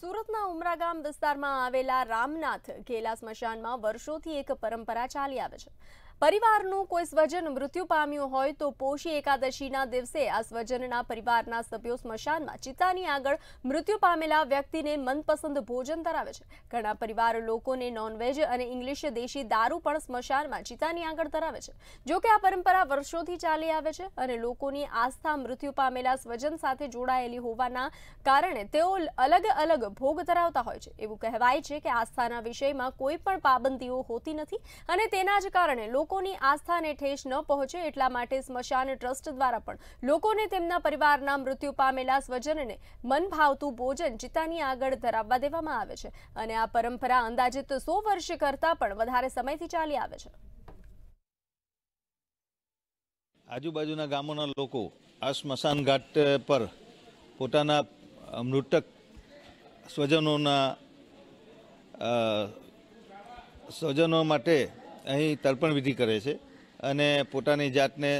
સુરતના ઉમરા ગામ વિસ્તારમાં આવેલા રામનાથ ઘેલા સ્મશાનમાં વર્ષોથી એક પરંપરા ચાલી આવે છે પરિવારનું કોઈ સ્વજન મૃત્યુ પામ્યું હોય તો પોષી એકાદશીના દિવસે આ સ્વજનના પરિવારના સભ્યો સ્મશાનમાં ચિતાની આગળ મૃત્યુ પામેલા વ્યક્તિને મનપસંદ ભોજન ધરાવે છે ઘણા પરિવાર લોકોને નોનવેજ અને ઇંગ્લિશ દેશી દારૂ પણ સ્મશાનમાં ચિતાની આગળ ધરાવે છે જોકે આ પરંપરા વર્ષોથી ચાલી આવે છે અને લોકોની આસ્થા મૃત્યુ પામેલા સ્વજન સાથે જોડાયેલી હોવાના કારણે તેઓ અલગ અલગ ભોગ ધરાવતા હોય છે એવું કહેવાય છે કે આસ્થાના વિષયમાં કોઈ પણ પાબંદીઓ હોતી નથી અને તેના જ કારણે લોકો લોકોની આસ્થાને ઠેસ ન પહોંચે એટલા માટે સ્મશાન ટ્રસ્ટ દ્વારા પણ લોકોને તેમના પરિવારના મૃત્યુ પામેલા સ્વજનને મન ભાવતું ભોજન ચિતાની આગળ ધરાવવા દેવામાં આવે છે અને આ પરંપરા અંદાજિત સો વર્ષ કરતાં પણ વધારે સમયથી ચાલી આવે છે આજુબાજુના ગામોના લોકો આ સ્મશાન ઘાટ પર પોતાના મૃતક સ્વજનોના સ્વજનો માટે અહીં તર્પણ વિધિ કરે છે અને પોતાની જાતને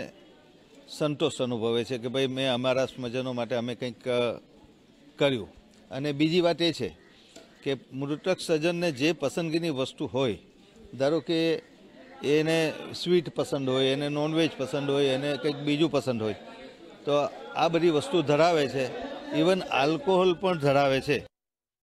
સંતોષ અનુભવે છે કે ભાઈ મેં અમારા સ્મજનો માટે અમે કંઈક કર્યું અને બીજી વાત એ છે કે મૃતક સજનને જે પસંદગીની વસ્તુ હોય ધારો કે એને સ્વીટ પસંદ હોય એને નોનવેજ પસંદ હોય એને કંઈક બીજું પસંદ હોય તો આ બધી વસ્તુ ધરાવે છે ઇવન આલ્કોહોલ પણ ધરાવે છે